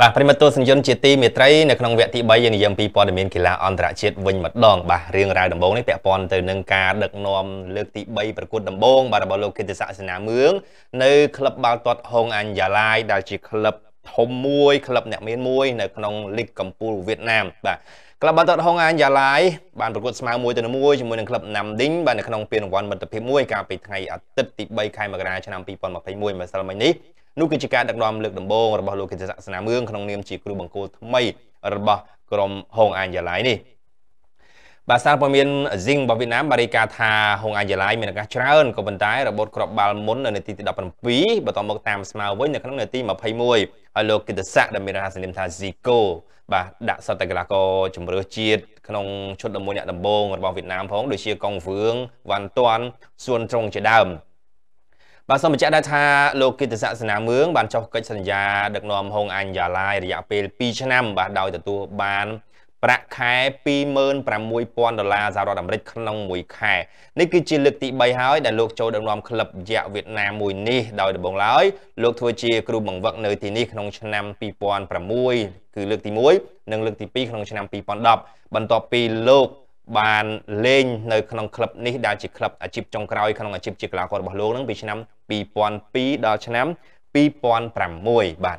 បាទប្រិមត្តទស្សនិយនជាទីមេត្រីនៅក្នុងវគ្គទី3យើងនិយាយអំពីព័ត៌មានកីឡាអន្តរជាតិវិញម្ដងបាទរឿងរ៉ាវដំបូងនេះពាក់ព័ន្ធទៅនឹងការដឹកនាំលើកទី3ប្រកួតដំបូងបាទរបស់លោកគិតស័ក្តិសេនាមឿងនៅក្លឹបបាល់ទាត់ហុងអញ្ញាឡាយដែលជាក្លឹបធំមួយក្លឹបអ្នកមានមួយនៅក្នុងលីកកម្ពុជាវៀតណាមបាទក្លឹបបាល់ទាត់ហុងអានយ៉ាឡាយបានប្រកួតស្មើមួយទៅនឹងមួយជាមួយនឹងក្លឹបណាំឌីងបាទនៅក្នុងពានរង្វាន់មិត្តភាពមួយកាលពីថ្ងៃអាទិត្យទី3ខែមករាឆ្នាំ2021ម្សិលមិញនេះនោះគឺជាការដឹកនាំលើកដំបូងរបស់លោកកិត្តិស័ក្តិស្នាមឿងក្នុងនាមជាគ្រូបង្គោលថ្មីរបស់ក្រុមហុងអាយ៉ាឡៃនេះបាទសារព័ត៌មាន Zing របស់វៀតណាមបានរាយការណ៍ថាហុងអាយ៉ាឡៃមានឱកាសច្រើនក៏ប៉ុន្តែរបូតគ្រាប់បាល់មុននៅនាទីទី17បន្តមកតាមស្មើវិញនៅក្នុងនាទី21ហើយលោកកិត្តិស័ក្តិដែលមានរហស្សនាមថា Zico បាទដាក់សតកីឡាករជម្រើសជាតិក្នុងឈុត11អ្នកដំបូងរបស់វៀតណាមផងដូចជាកងវឿងវ៉ាន់តាន់សួនត្រង់ជាដើមបាទសូមបញ្ជាក់ដែរថាលោកគិតសាសនាមឿងបានចុះកិច្ចសន្យាដឹកនាំហុងអញ្ញាឡាយរយៈពេល2ឆ្នាំបាទដោយទទួលបានប្រាក់ខែ26,000ដុល្លារសហរដ្ឋអាមេរិកក្នុងមួយខែនេះគឺជាលើកទី3ហើយដែលលោកចូលដឹកនាំក្លឹបយៈវៀតណាមមួយនេះដោយដំបូងឡើយលោកធ្វើជា គ្រូបង្វឹកនៅទីនេះក្នុងឆ្នាំ2006គឺលើកទី1និងលើកទី2ក្នុងឆ្នាំ2010បន្ទាប់ពីលោកបានលេងនៅក្នុងក្លឹបនេះដែលជាក្លឹបអាជីពចុងក្រោយក្នុងអាជីពជាកីឡាកររបស់លោកនឹងពីឆ្នាំ2002ដល់ឆ្នាំ2006បាទ